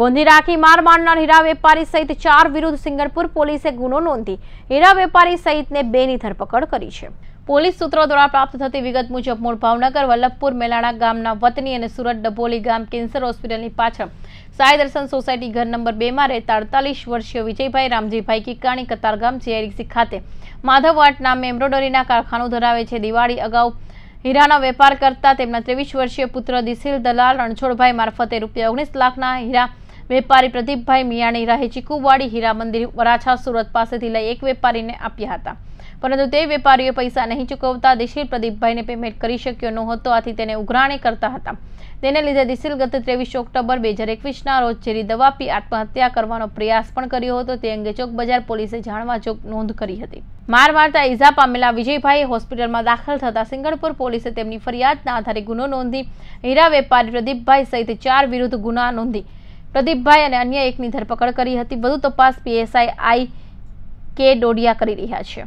ગોંધી રાખી માર મારનાર હીરા વેપારી સહિત ચાર વિરુદ્ધ સિંગરપુર પોલીસે ગુનો નોંધી હીરા વેપારી સહિતને બેની ધરપકડ કરી છે પોલીસ સૂત્રો દ્વારા પ્રાપ્ત થતી વિગત મુજબ મૂળ ભાવનગર વલ્લભપુર મેલાણા ગામના વતની અને સુરત ડભોલી ગામ કેન્સર હોસ્પિટલની પાછળ સાય દર્શન સોસાયટી ઘર નંબર બેમાં રહેતા અડતાલીસ વર્ષીય વિજયભાઈ રામજીભાઈ કિકાણી કતારગામ જીઆઈડીસી ખાતે માધવવાટ નામે એમ્બ્રોડરીના કારખાનું ધરાવે છે દિવાળી અગાઉ હીરાનો વેપાર કરતા તેમના ત્રેવીસ વર્ષીય પુત્ર દિસિલ દલાલ રણછોડભાઈ મારફતે રૂપિયા ઓગણીસ લાખના હીરા વેપારી પ્રદીપભાઈ મિયાણી રહે ચીકુવાડી હીરા મંદિર વરાછા સુરત પાસેથી લઈ એક વેપારીને આપ્યા હતા પરંતુ તે વેપારીઓ પૈસા નહીં ચૂકવતા દિશીલ પ્રદીપભાઈને પેમેન્ટ કરી શક્યો નહોતો આથી તેને ઉઘરાણી કરતા હતા તેને લીધે દિશીલ ગત ત્રેવીસ ઓક્ટોબર બે હજાર એકવીસના રોજ ઝેરી દવા પી આત્મહત્યા કરવાનો પ્રયાસ પણ કર્યો હતો તે અંગે ચોક બજાર પોલીસે જાણવા ચોક નોંધ કરી હતી માર મારતા ઈજા પામેલા વિજયભાઈ હોસ્પિટલમાં દાખલ થતા સિંગણપુર પોલીસે તેમની ફરિયાદના આધારે ગુનો નોંધી હીરા વેપારી પ્રદીપભાઈ સહિત ચાર વિરુદ્ધ ગુના નોંધી પ્રદીપભાઈ અને અન્ય એકની ધરપકડ કરી હતી વધુ તપાસ પીએસઆઈ આઈ કે ડોડિયા કરી રહ્યા છે